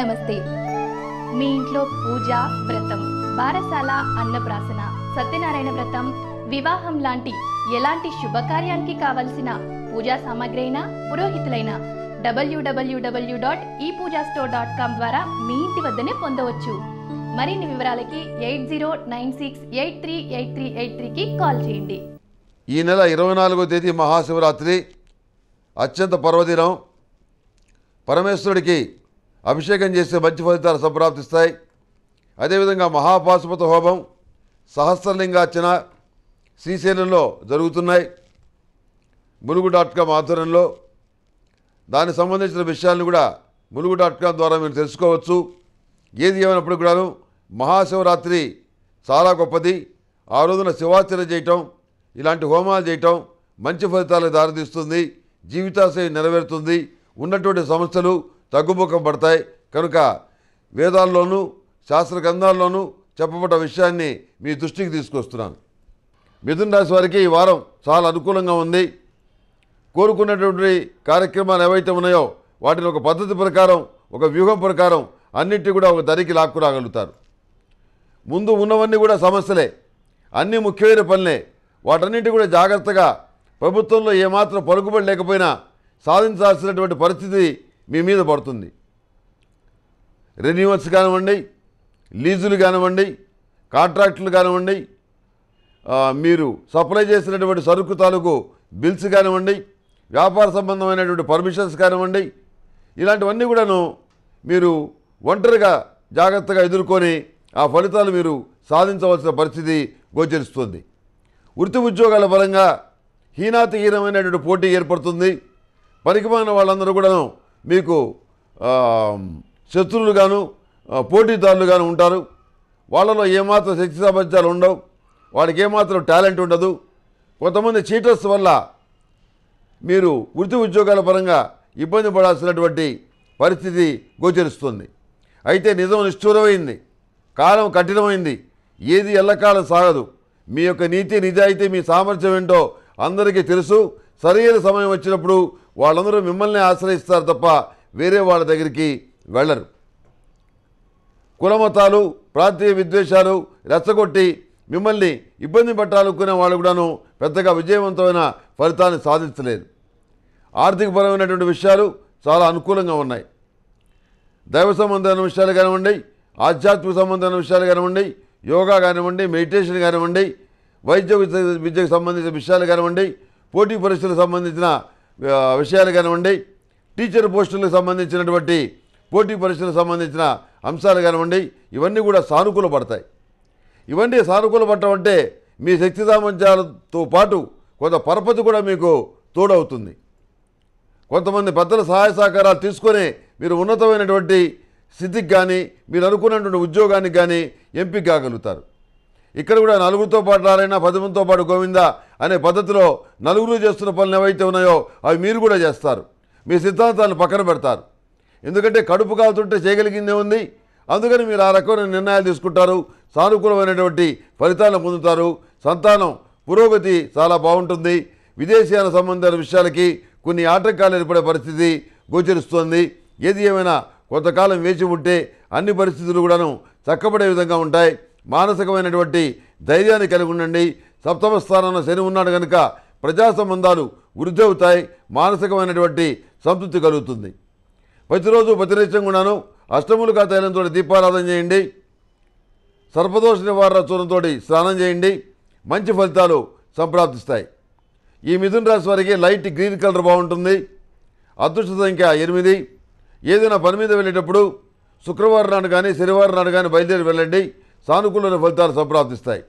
నమస్తే మీ ఇంట్లో పూజ వ్రతం బారసాల అన్నప్రాసన సత్యనారాయణ వ్రతం వివాహం లాంటి ఎలాంటి శుభకార్యానికి కావలసిన పూజా సామాగ్రి అయినా పురోహితులైన డబ్ల్యూడబ్ల్యూడబ్ల్యూ డాట్ ఈ పూజా స్టోర్ డాట్ కామ్ ద్వారా మీ ఇంటి వద్దనే పొందవచ్చు మరిన్ని వివరాలకి eight zero nine six eight three eight three eight త్రీకి కాల్ చేయండి ఈ నెల ఇరవై నాలుగో తేదీ మహాశివరాత్రి అత్యంత పర్వదినం పరమేశ్వరుడికి అభిషేకం చేస్తే మంచి ఫలితాలు సంప్రాప్తిస్తాయి అదేవిధంగా మహాపాశుపత హోమం సహస్రలింగార్చన శ్రీశైలంలో జరుగుతున్నాయి ములుగు డాట్ కామ్ ఆధ్వర్యంలో దానికి సంబంధించిన విషయాలను కూడా ములుగు డాట్ కామ్ ద్వారా మీరు తెలుసుకోవచ్చు ఏది ఏమైనప్పుడు కూడాను మహాశివరాత్రి చాలా గొప్పది ఆ రోజున శివాచర్య చేయటం ఇలాంటి హోమాలు చేయటం మంచి ఫలితాలకు దారితీస్తుంది జీవితాశయం నెరవేరుతుంది ఉన్నటువంటి సమస్యలు తగ్గుముఖం పడతాయి కనుక వేదాల్లోనూ శాస్త్ర గ్రంథాల్లోనూ చెప్పబడ్డ విషయాన్ని మీ దృష్టికి తీసుకొస్తున్నాను మిథున్ రాశి వారికి ఈ వారం చాలా అనుకూలంగా ఉంది కోరుకున్నటువంటి కార్యక్రమాలు ఏవైతే ఉన్నాయో వాటిని ఒక పద్ధతి ప్రకారం ఒక వ్యూహం ప్రకారం అన్నింటి కూడా ఒక దరికి లాక్కురాగలుగుతారు ముందు ఉన్నవన్నీ కూడా సమస్యలే అన్ని ముఖ్యమైన పనులే వాటన్నింటి కూడా జాగ్రత్తగా ప్రభుత్వంలో ఏమాత్రం పలుకుబడి లేకపోయినా సాధించాల్సినటువంటి పరిస్థితి మీ మీద పడుతుంది రెన్యూవల్స్ కానివ్వండి లీజులు కానివ్వండి కాంట్రాక్టులు కానివ్వండి మీరు సప్లై చేసినటువంటి సరుకు తాలూకు బిల్స్ కానివ్వండి వ్యాపార సంబంధమైనటువంటి పర్మిషన్స్ కానివ్వండి ఇలాంటివన్నీ కూడాను మీరు ఒంటరిగా జాగ్రత్తగా ఎదుర్కొని ఆ ఫలితాలు మీరు సాధించవలసిన పరిస్థితి గోచరిస్తుంది వృత్తి ఉద్యోగాల పరంగా హీనాతిహీనమైనటువంటి పోటీ ఏర్పడుతుంది పరికమైన వాళ్ళందరూ కూడాను మీకు శత్రువులుగాను పోటీదారులుగాను ఉంటారు వాళ్ళలో ఏమాత్రం శక్తి సామర్థ్యాలు ఉండవు వాడికి ఏమాత్రం టాలెంట్ ఉండదు కొంతమంది చీటర్స్ వల్ల మీరు వృత్తి ఉద్యోగాల పరంగా ఇబ్బంది పడాల్సినటువంటి పరిస్థితి గోచరిస్తుంది అయితే నిజం నిష్ఠూరమైంది కాలం కఠినమైంది ఏది ఎల్లకాలం సాగదు మీ యొక్క నీతి నిజాయితీ మీ సామర్థ్యం ఏంటో అందరికీ తెలుసు సరైన సమయం వచ్చినప్పుడు వాళ్ళందరూ మిమ్మల్ని ఆశ్రయిస్తారు తప్ప వేరే వాళ్ళ దగ్గరికి వెళ్ళరు కులమతాలు ప్రాంతీయ విద్వేషాలు రెచ్చగొట్టి మిమ్మల్ని ఇబ్బంది పెట్టాలనుకునే వాళ్ళు కూడాను పెద్దగా విజయవంతమైన ఫలితాన్ని సాధించలేదు ఆర్థికపరమైనటువంటి విషయాలు చాలా అనుకూలంగా ఉన్నాయి దైవ సంబంధమైన విషయాలు కానివ్వండి ఆధ్యాత్మిక సంబంధమైన విషయాలు కానివ్వండి యోగా కానివ్వండి మెడిటేషన్ కానివ్వండి వైద్య విద్యకు సంబంధించిన విషయాలు కానివ్వండి పోటీ పరీక్షలకు సంబంధించిన విషయాలు కానివ్వండి టీచర్ పోస్టులకు సంబంధించినటువంటి పోటీ పరీక్షలకు సంబంధించిన అంశాలు కానివ్వండి ఇవన్నీ కూడా సానుకూల పడతాయి ఇవన్నీ సానుకూల పడటం అంటే మీ శక్తి సామర్థ్యాలతో పాటు కొంత పరపతి కూడా మీకు తోడవుతుంది కొంతమంది పెద్దల సహాయ సహకారాలు తీసుకొని మీరు ఉన్నతమైనటువంటి స్థితికి కానీ మీరు అనుకున్నటువంటి ఉద్యోగానికి కానీ ఎంపిక కాగలుగుతారు ఇక్కడ కూడా నలుగురితో పాటు రాలైనా పది మందితో పాటు గోవింద అనే పద్ధతిలో నలుగురు చేస్తున్న పనులు ఏవైతే ఉన్నాయో అవి మీరు కూడా చేస్తారు మీ సిద్ధాంతాలను పక్కన పెడతారు ఎందుకంటే కడుపు కాలుతుంటే చేయగలిగిందే ఉంది అందుకని మీరు ఆ రకమైన నిర్ణయాలు తీసుకుంటారు సానుకూలమైనటువంటి ఫలితాలను పొందుతారు సంతానం పురోగతి చాలా బాగుంటుంది విదేశీయాల సంబంధాల విషయాలకి కొన్ని ఆటంకాలు ఏర్పడే పరిస్థితి గోచరిస్తోంది ఏది ఏమైనా కొంతకాలం వేచి ఉంటే అన్ని పరిస్థితులు కూడాను చక్కబడే విధంగా ఉంటాయి మానసికమైనటువంటి ధైర్యాన్ని కలిగి ఉండండి సప్తమ స్థానంలో శని ఉన్నాడు కనుక ప్రజా సంబంధాలు వృద్ధి అవుతాయి మానసికమైనటువంటి సంతృప్తి కలుగుతుంది ప్రతిరోజు ప్రతినిత్యం కూడాను అష్టములుగా తైలంతో దీపారాధన చేయండి సర్పదోష నివారణ చూడంతో స్నానం చేయండి మంచి ఫలితాలు సంప్రాప్తిస్తాయి ఈ మిథున రాశి వారికి లైట్ గ్రీన్ కలర్ బాగుంటుంది అదృష్ట సంఖ్య ఎనిమిది ఏదైనా పని మీద వెళ్ళేటప్పుడు శుక్రవారం నాడు కానీ శనివారం నాడు కానీ బయలుదేరి వెళ్ళండి సానుకూలమైన ఫలితాలు సంప్రాప్తిస్తాయి